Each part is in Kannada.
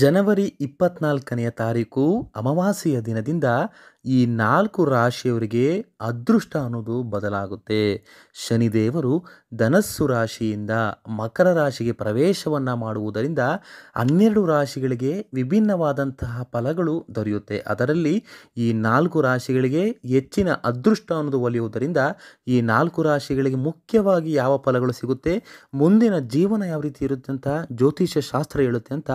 ಜನವರಿ ಇಪ್ಪತ್ನಾಲ್ಕನೆಯ ತಾರೀಕು ಅಮಾವಾಸ್ಯೆಯ ದಿನದಿಂದ ಈ ನಾಲ್ಕು ರಾಶಿಯವರಿಗೆ ಅದೃಷ್ಟ ಅನ್ನೋದು ಬದಲಾಗುತ್ತೆ ಶನಿದೇವರು ಧನಸ್ಸು ರಾಶಿಯಿಂದ ಮಕರ ರಾಶಿಗೆ ಪ್ರವೇಶವನ್ನು ಮಾಡುವುದರಿಂದ ಹನ್ನೆರಡು ರಾಶಿಗಳಿಗೆ ವಿಭಿನ್ನವಾದಂತಹ ಫಲಗಳು ದೊರೆಯುತ್ತೆ ಅದರಲ್ಲಿ ಈ ನಾಲ್ಕು ರಾಶಿಗಳಿಗೆ ಹೆಚ್ಚಿನ ಅದೃಷ್ಟ ಅನ್ನೋದು ಒಲಿಯುವುದರಿಂದ ಈ ನಾಲ್ಕು ರಾಶಿಗಳಿಗೆ ಮುಖ್ಯವಾಗಿ ಯಾವ ಫಲಗಳು ಸಿಗುತ್ತೆ ಮುಂದಿನ ಜೀವನ ಯಾವ ರೀತಿ ಇರುತ್ತೆ ಅಂತ ಜ್ಯೋತಿಷ್ಯ ಶಾಸ್ತ್ರ ಹೇಳುತ್ತೆ ಅಂತ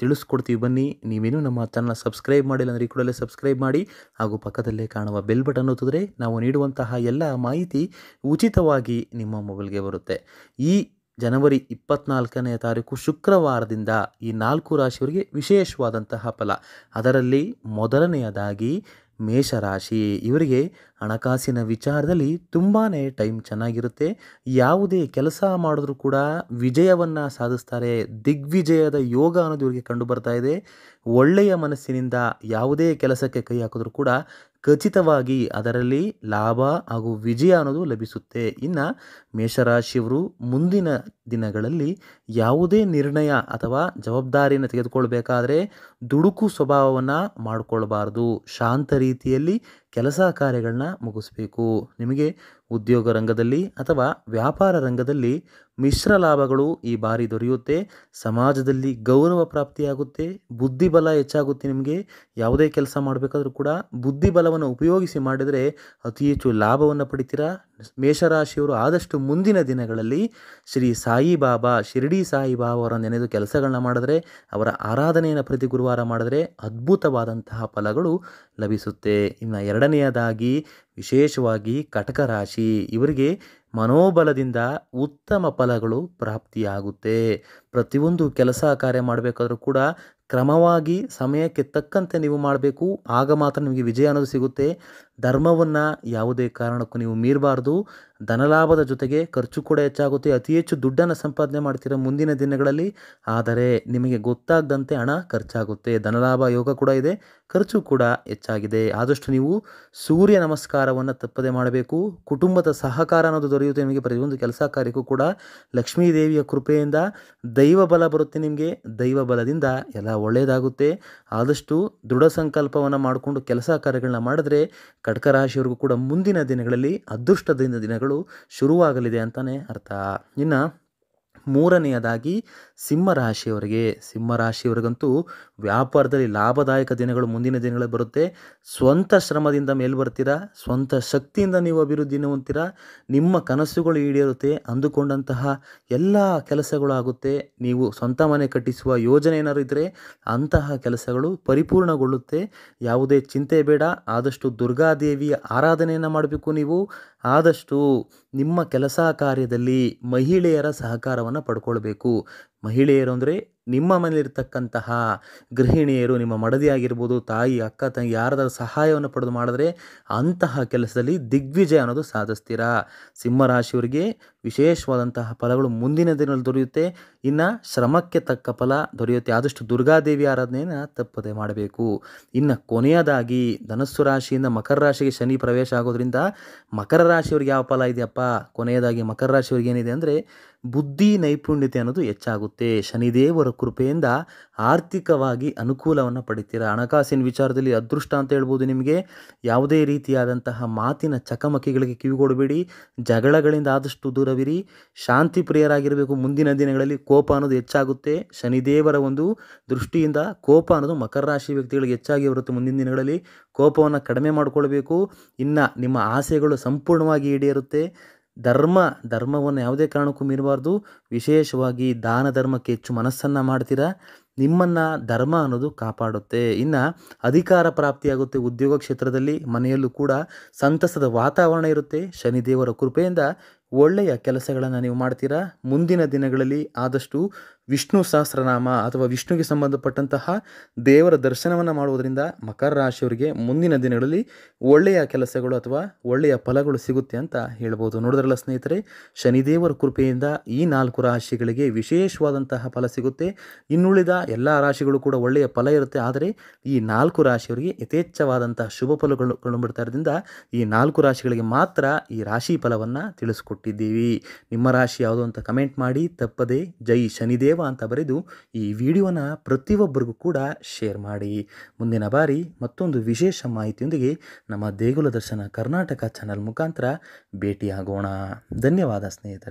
ತಿಳಿ ತಿಳಿಸ್ಕೊಡ್ತೀವಿ ಬನ್ನಿ ನೀವೇನು ನಮ್ಮ ಚಾನಲ್ ಸಬ್ಸ್ಕ್ರೈಬ್ ಮಾಡಿಲ್ಲ ಅಂದರೆ ಈ ಕೂಡಲೇ ಸಬ್ಸ್ಕ್ರೈಬ್ ಮಾಡಿ ಹಾಗೂ ಪಕ್ಕದಲ್ಲೇ ಕಾಣುವ ಬೆಲ್ ಬಟನ್ ಒತ್ತಿದ್ರೆ ನಾವು ನೀಡುವಂತಹ ಎಲ್ಲ ಮಾಹಿತಿ ಉಚಿತವಾಗಿ ನಿಮ್ಮ ಮೊಬೈಲ್ಗೆ ಬರುತ್ತೆ ಈ ಜನವರಿ ಇಪ್ಪತ್ನಾಲ್ಕನೇ ತಾರೀಕು ಶುಕ್ರವಾರದಿಂದ ಈ ನಾಲ್ಕು ರಾಶಿಯವರಿಗೆ ವಿಶೇಷವಾದಂತಹ ಫಲ ಅದರಲ್ಲಿ ಮೊದಲನೆಯದಾಗಿ ಮೇಷರಾಶಿ ಇವರಿಗೆ ಹಣಕಾಸಿನ ವಿಚಾರದಲ್ಲಿ ತುಂಬಾ ಟೈಮ್ ಚೆನ್ನಾಗಿರುತ್ತೆ ಯಾವುದೇ ಕೆಲಸ ಮಾಡಿದ್ರೂ ಕೂಡ ವಿಜಯವನ್ನು ಸಾಧಿಸ್ತಾರೆ ದಿಗ್ವಿಜಯದ ಯೋಗ ಅನ್ನೋದು ಇವರಿಗೆ ಕಂಡು ಬರ್ತಾ ಇದೆ ಒಳ್ಳೆಯ ಮನಸ್ಸಿನಿಂದ ಯಾವುದೇ ಕೆಲಸಕ್ಕೆ ಕೈ ಹಾಕಿದ್ರೂ ಕೂಡ ಖಚಿತವಾಗಿ ಅದರಲ್ಲಿ ಲಾಭ ಹಾಗೂ ವಿಜಯ ಅನ್ನೋದು ಲಭಿಸುತ್ತೆ ಇನ್ನು ಮೇಷರಾಶಿಯವರು ಮುಂದಿನ ದಿನಗಳಲ್ಲಿ ಯಾವುದೇ ನಿರ್ಣಯ ಅಥವಾ ಜವಾಬ್ದಾರಿಯನ್ನು ತೆಗೆದುಕೊಳ್ಬೇಕಾದ್ರೆ ದುಡುಕು ಸ್ವಭಾವವನ್ನು ಮಾಡಿಕೊಳ್ಬಾರ್ದು ಶಾಂತ ರೀತಿಯಲ್ಲಿ ಕೆಲಸ ಕಾರ್ಯಗಳನ್ನ ಮುಗಿಸ್ಬೇಕು ನಿಮಗೆ ಉದ್ಯೋಗ ರಂಗದಲ್ಲಿ ಅಥವಾ ವ್ಯಾಪಾರ ರಂಗದಲ್ಲಿ ಮಿಶ್ರ ಲಾಭಗಳು ಈ ಬಾರಿ ದೊರೆಯುತ್ತೆ ಸಮಾಜದಲ್ಲಿ ಗೌರವ ಪ್ರಾಪ್ತಿಯಾಗುತ್ತೆ ಬುದ್ಧಿಬಲ ಹೆಚ್ಚಾಗುತ್ತೆ ನಿಮಗೆ ಯಾವುದೇ ಕೆಲಸ ಮಾಡಬೇಕಾದ್ರೂ ಕೂಡ ಬುದ್ಧಿಬಲವನ್ನು ಉಪಯೋಗಿಸಿ ಮಾಡಿದರೆ ಅತಿ ಹೆಚ್ಚು ಲಾಭವನ್ನು ಪಡಿತೀರಾ ಮೇಷರಾಶಿಯವರು ಆದಷ್ಟು ಮುಂದಿನ ದಿನಗಳಲ್ಲಿ ಶ್ರೀ ಸಾಯಿಬಾಬಾ ಶಿರಡಿ ಸಾಯಿಬಾಬಾ ಅವರ ನೆನೆದು ಕೆಲಸಗಳನ್ನ ಮಾಡಿದ್ರೆ ಅವರ ಆರಾಧನೆಯನ್ನು ಪ್ರತಿ ಗುರುವಾರ ಮಾಡಿದ್ರೆ ಅದ್ಭುತವಾದಂತಹ ಫಲಗಳು ಲಭಿಸುತ್ತೆ ಇನ್ನು ಎರಡನೆಯದಾಗಿ ವಿಶೇಷವಾಗಿ ಕಟಕ ರಾಶಿ ಇವರಿಗೆ ಮನೋಬಲದಿಂದ ಉತ್ತಮ ಫಲಗಳು ಪ್ರಾಪ್ತಿಯಾಗುತ್ತೆ ಪ್ರತಿಯೊಂದು ಕೆಲಸ ಕಾರ್ಯ ಮಾಡಬೇಕಾದ್ರೂ ಕೂಡ ಕ್ರಮವಾಗಿ ಸಮಯಕ್ಕೆ ತಕ್ಕಂತೆ ನೀವು ಮಾಡಬೇಕು ಆಗ ಮಾತ್ರ ನಿಮಗೆ ವಿಜಯ ಅನ್ನೋದು ಸಿಗುತ್ತೆ ಧರ್ಮವನ್ನು ಯಾವುದೇ ಕಾರಣಕ್ಕೂ ನೀವು ಮೀರಬಾರ್ದು ಧನಲಾಭದ ಜೊತೆಗೆ ಖರ್ಚು ಕೂಡ ಹೆಚ್ಚಾಗುತ್ತೆ ಅತಿ ಹೆಚ್ಚು ದುಡ್ಡನ್ನು ಸಂಪಾದನೆ ಮಾಡ್ತೀರ ಮುಂದಿನ ದಿನಗಳಲ್ಲಿ ಆದರೆ ನಿಮಗೆ ಗೊತ್ತಾಗದಂತೆ ಹಣ ಖರ್ಚಾಗುತ್ತೆ ಧನಲಾಭ ಯೋಗ ಕೂಡ ಇದೆ ಖರ್ಚು ಕೂಡ ಹೆಚ್ಚಾಗಿದೆ ಆದಷ್ಟು ನೀವು ಸೂರ್ಯ ನಮಸ್ಕಾರವನ್ನು ತಪ್ಪದೆ ಮಾಡಬೇಕು ಕುಟುಂಬದ ಸಹಕಾರ ಅನ್ನೋದು ದೊರೆಯುತ್ತೆ ನಿಮಗೆ ಪ್ರತಿಯೊಂದು ಕೆಲಸ ಕಾರ್ಯಕ್ಕೂ ಕೂಡ ಲಕ್ಷ್ಮೀ ದೇವಿಯ ಕೃಪೆಯಿಂದ ದೈವ ಬಲ ಬರುತ್ತೆ ನಿಮಗೆ ದೈವ ಬಲದಿಂದ ಎಲ್ಲ ಒಳ್ಳೆಯದಾಗುತ್ತೆ ಆದಷ್ಟು ದೃಢ ಸಂಕಲ್ಪವನ್ನು ಮಾಡಿಕೊಂಡು ಕೆಲಸ ಕಾರ್ಯಗಳನ್ನ ಮಾಡಿದ್ರೆ ರಾಶಿಯವರಿಗೂ ಕೂಡ ಮುಂದಿನ ದಿನಗಳಲ್ಲಿ ಅದೃಷ್ಟದಿಂದ ದಿನಗಳು ಶುರುವಾಗಲಿದೆ ಅಂತಲೇ ಅರ್ಥ ಇನ್ನು ಮೂರನೆಯದಾಗಿ ಸಿಂಹರಾಶಿಯವರಿಗೆ ಸಿಂಹರಾಶಿಯವರಿಗಂತೂ ವ್ಯಾಪಾರದಲ್ಲಿ ಲಾಭದಾಯಕ ದಿನಗಳು ಮುಂದಿನ ದಿನಗಳಲ್ಲಿ ಬರುತ್ತೆ ಸ್ವಂತ ಶ್ರಮದಿಂದ ಮೇಲೆ ಬರ್ತೀರಾ ಸ್ವಂತ ಶಕ್ತಿಯಿಂದ ನೀವು ಅಭಿವೃದ್ಧಿ ಹೊಂದ್ತೀರಾ ನಿಮ್ಮ ಕನಸುಗಳು ಈಡೇರುತ್ತೆ ಅಂದುಕೊಂಡಂತಹ ಎಲ್ಲ ಕೆಲಸಗಳು ಆಗುತ್ತೆ ನೀವು ಸ್ವಂತ ಮನೆ ಕಟ್ಟಿಸುವ ಯೋಜನೆ ಏನಾರು ಇದ್ದರೆ ಅಂತಹ ಕೆಲಸಗಳು ಪರಿಪೂರ್ಣಗೊಳ್ಳುತ್ತೆ ಯಾವುದೇ ಚಿಂತೆ ಬೇಡ ಆದಷ್ಟು ದುರ್ಗಾದೇವಿಯ ಆರಾಧನೆಯನ್ನು ಮಾಡಬೇಕು ನೀವು ಆದಷ್ಟು ನಿಮ್ಮ ಕೆಲಸ ಕಾರ್ಯದಲ್ಲಿ ಮಹಿಳೆಯರ ಸಹಕಾರವನ್ನು ಪಡ್ಕೊಳ್ಬೇಕು ಮಹಿಳೆಯರು ಅಂದರೆ ನಿಮ್ಮ ಮನೇಲಿರ್ತಕ್ಕಂತಹ ಗೃಹಿಣಿಯರು ನಿಮ್ಮ ಮಡದಿ ಆಗಿರ್ಬೋದು ತಾಯಿ ಅಕ್ಕ ತಂಗಿ ಯಾರಾದರೂ ಸಹಾಯವನ್ನು ಪಡೆದು ಮಾಡಿದ್ರೆ ಅಂತಹ ಕೆಲಸದಲ್ಲಿ ದಿಗ್ವಿಜಯ ಅನ್ನೋದು ಸಾಧಿಸ್ತೀರಾ ಸಿಂಹರಾಶಿಯವರಿಗೆ ವಿಶೇಷವಾದಂತಹ ಫಲಗಳು ಮುಂದಿನ ದಿನದಲ್ಲಿ ದೊರೆಯುತ್ತೆ ಇನ್ನು ಶ್ರಮಕ್ಕೆ ತಕ್ಕ ಫಲ ದೊರೆಯುತ್ತೆ ಆದಷ್ಟು ದುರ್ಗಾದೇವಿ ಆರಾಧನೆಯನ್ನು ತಪ್ಪದೆ ಮಾಡಬೇಕು ಇನ್ನು ಕೊನೆಯದಾಗಿ ಧನಸ್ಸು ರಾಶಿಯಿಂದ ಮಕರ ರಾಶಿಗೆ ಶನಿ ಪ್ರವೇಶ ಆಗೋದ್ರಿಂದ ಮಕರ ರಾಶಿಯವ್ರಿಗೆ ಯಾವ ಫಲ ಇದೆಯಪ್ಪ ಕೊನೆಯದಾಗಿ ಮಕರ ರಾಶಿಯವರಿಗೆ ಏನಿದೆ ಅಂದರೆ ಬುದ್ಧಿ ನೈಪುಣ್ಯತೆ ಅನ್ನೋದು ಹೆಚ್ಚಾಗುತ್ತೆ ಶನಿದೇವರ ಕೃಪೆಯಿಂದ ಆರ್ಥಿಕವಾಗಿ ಅನುಕೂಲವನ್ನು ಪಡಿತೀರ ಹಣಕಾಸಿನ ವಿಚಾರದಲ್ಲಿ ಅದೃಷ್ಟ ಅಂತ ಹೇಳ್ಬೋದು ನಿಮಗೆ ಯಾವುದೇ ರೀತಿಯಾದಂತಹ ಮಾತಿನ ಚಕಮಕಿಗಳಿಗೆ ಕಿವಿಗೊಡಬೇಡಿ ಜಗಳಗಳಿಂದ ಆದಷ್ಟು ದೂರವಿರಿ ಶಾಂತಿ ಪ್ರಿಯರಾಗಿರಬೇಕು ಮುಂದಿನ ದಿನಗಳಲ್ಲಿ ಕೋಪ ಅನ್ನೋದು ಹೆಚ್ಚಾಗುತ್ತೆ ಶನಿದೇವರ ಒಂದು ದೃಷ್ಟಿಯಿಂದ ಕೋಪ ಅನ್ನೋದು ಮಕರ ರಾಶಿ ವ್ಯಕ್ತಿಗಳಿಗೆ ಹೆಚ್ಚಾಗಿ ಬರುತ್ತೆ ಮುಂದಿನ ದಿನಗಳಲ್ಲಿ ಕೋಪವನ್ನು ಕಡಿಮೆ ಮಾಡಿಕೊಳ್ಬೇಕು ಇನ್ನು ನಿಮ್ಮ ಆಸೆಗಳು ಸಂಪೂರ್ಣವಾಗಿ ಈಡೇರುತ್ತೆ ಧರ್ಮ ಧರ್ಮವನ್ನು ಯಾವುದೇ ಕಾರಣಕ್ಕೂ ಮೀರಬಾರ್ದು ವಿಶೇಷವಾಗಿ ದಾನ ಧರ್ಮಕ್ಕೆ ಹೆಚ್ಚು ಮನಸ್ಸನ್ನು ಮಾಡ್ತೀರಾ ನಿಮ್ಮನ್ನು ಧರ್ಮ ಅನ್ನೋದು ಕಾಪಾಡುತ್ತೆ ಇನ್ನು ಅಧಿಕಾರ ಪ್ರಾಪ್ತಿಯಾಗುತ್ತೆ ಉದ್ಯೋಗ ಕ್ಷೇತ್ರದಲ್ಲಿ ಮನೆಯಲ್ಲೂ ಕೂಡ ಸಂತಸದ ವಾತಾವರಣ ಇರುತ್ತೆ ಶನಿದೇವರ ಕೃಪೆಯಿಂದ ಒಳ್ಳೆಯ ಕೆಲಸಗಳನ್ನು ನೀವು ಮಾಡ್ತೀರಾ ಮುಂದಿನ ದಿನಗಳಲ್ಲಿ ಆದಷ್ಟು ವಿಷ್ಣು ಸಹಸ್ರನಾಮ ಅಥವಾ ವಿಷ್ಣುಗೆ ಸಂಬಂಧಪಟ್ಟಂತಹ ದೇವರ ದರ್ಶನವನ್ನು ಮಾಡುವುದರಿಂದ ಮಕರ ರಾಶಿಯವರಿಗೆ ಮುಂದಿನ ದಿನಗಳಲ್ಲಿ ಒಳ್ಳೆಯ ಕೆಲಸಗಳು ಅಥವಾ ಒಳ್ಳೆಯ ಫಲಗಳು ಸಿಗುತ್ತೆ ಅಂತ ಹೇಳ್ಬೋದು ನೋಡಿದ್ರಲ್ಲ ಸ್ನೇಹಿತರೆ ಶನಿದೇವರ ಕೃಪೆಯಿಂದ ಈ ನಾಲ್ಕು ರಾಶಿಗಳಿಗೆ ವಿಶೇಷವಾದಂತಹ ಫಲ ಸಿಗುತ್ತೆ ಇನ್ನುಳಿದ ಎಲ್ಲ ರಾಶಿಗಳು ಕೂಡ ಒಳ್ಳೆಯ ಫಲ ಇರುತ್ತೆ ಆದರೆ ಈ ನಾಲ್ಕು ರಾಶಿಯವರಿಗೆ ಯಥೇಚ್ಛವಾದಂತಹ ಶುಭ ಫಲಗಳು ಕಂಡುಬಿಡ್ತಾ ಇರೋದ್ರಿಂದ ಈ ನಾಲ್ಕು ರಾಶಿಗಳಿಗೆ ಮಾತ್ರ ಈ ರಾಶಿ ಫಲವನ್ನು ತಿಳಿಸ್ಕೊಟ್ಟು ಕೊಟ್ಟಿದ್ದೀವಿ ನಿಮ್ಮ ರಾಶಿ ಯಾವುದು ಅಂತ ಕಮೆಂಟ್ ಮಾಡಿ ತಪ್ಪದೆ ಜೈ ಶನಿದೇವ ಅಂತ ಬರೆದು ಈ ವಿಡಿಯೋನ ಪ್ರತಿಯೊಬ್ಬರಿಗೂ ಕೂಡ ಶೇರ್ ಮಾಡಿ ಮುಂದಿನ ಬಾರಿ ಮತ್ತೊಂದು ವಿಶೇಷ ಮಾಹಿತಿಯೊಂದಿಗೆ ನಮ್ಮ ದೇಗುಲ ದರ್ಶನ ಕರ್ನಾಟಕ ಚಾನಲ್ ಮುಖಾಂತರ ಭೇಟಿಯಾಗೋಣ ಧನ್ಯವಾದ ಸ್ನೇಹಿತರೆ